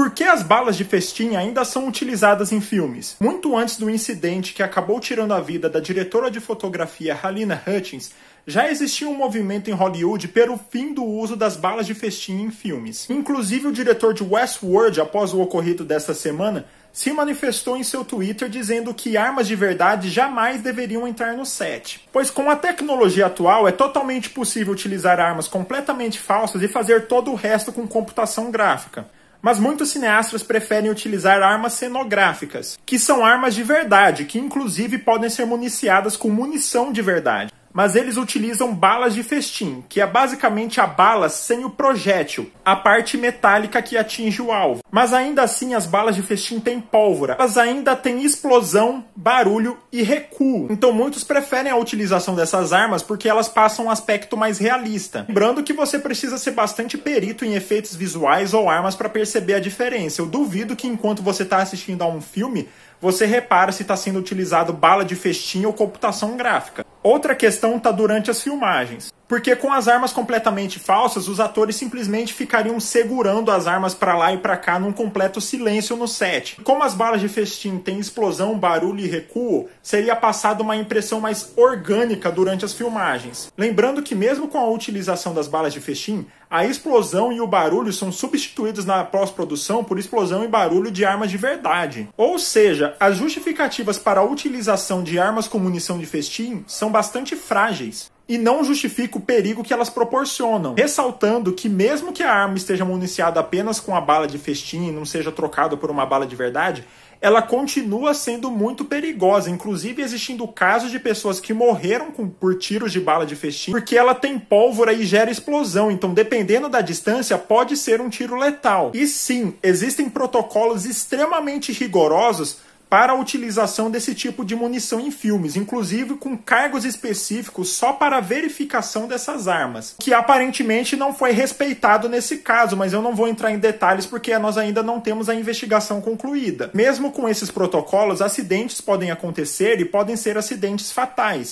Por que as balas de festim ainda são utilizadas em filmes? Muito antes do incidente que acabou tirando a vida da diretora de fotografia Halina Hutchins, já existia um movimento em Hollywood pelo fim do uso das balas de festim em filmes. Inclusive, o diretor de Westworld, após o ocorrido desta semana, se manifestou em seu Twitter dizendo que armas de verdade jamais deveriam entrar no set. Pois com a tecnologia atual é totalmente possível utilizar armas completamente falsas e fazer todo o resto com computação gráfica mas muitos cineastas preferem utilizar armas cenográficas, que são armas de verdade, que inclusive podem ser municiadas com munição de verdade mas eles utilizam balas de festim, que é basicamente a bala sem o projétil, a parte metálica que atinge o alvo. Mas ainda assim, as balas de festim têm pólvora, elas ainda têm explosão, barulho e recuo. Então muitos preferem a utilização dessas armas porque elas passam um aspecto mais realista. Lembrando que você precisa ser bastante perito em efeitos visuais ou armas para perceber a diferença. Eu duvido que enquanto você está assistindo a um filme, você repara se está sendo utilizado bala de festim ou computação gráfica. Outra questão está durante as filmagens. Porque com as armas completamente falsas, os atores simplesmente ficariam segurando as armas para lá e para cá num completo silêncio no set. Como as balas de festim têm explosão, barulho e recuo, seria passada uma impressão mais orgânica durante as filmagens. Lembrando que mesmo com a utilização das balas de festim, a explosão e o barulho são substituídos na pós-produção por explosão e barulho de armas de verdade. Ou seja, as justificativas para a utilização de armas com munição de festim são bastante frágeis e não justifica o perigo que elas proporcionam, ressaltando que mesmo que a arma esteja municiada apenas com a bala de festim e não seja trocada por uma bala de verdade, ela continua sendo muito perigosa, inclusive existindo casos de pessoas que morreram com, por tiros de bala de festim, porque ela tem pólvora e gera explosão, então dependendo da distância pode ser um tiro letal. E sim, existem protocolos extremamente rigorosos para a utilização desse tipo de munição em filmes, inclusive com cargos específicos só para a verificação dessas armas, que aparentemente não foi respeitado nesse caso, mas eu não vou entrar em detalhes porque nós ainda não temos a investigação concluída. Mesmo com esses protocolos, acidentes podem acontecer e podem ser acidentes fatais.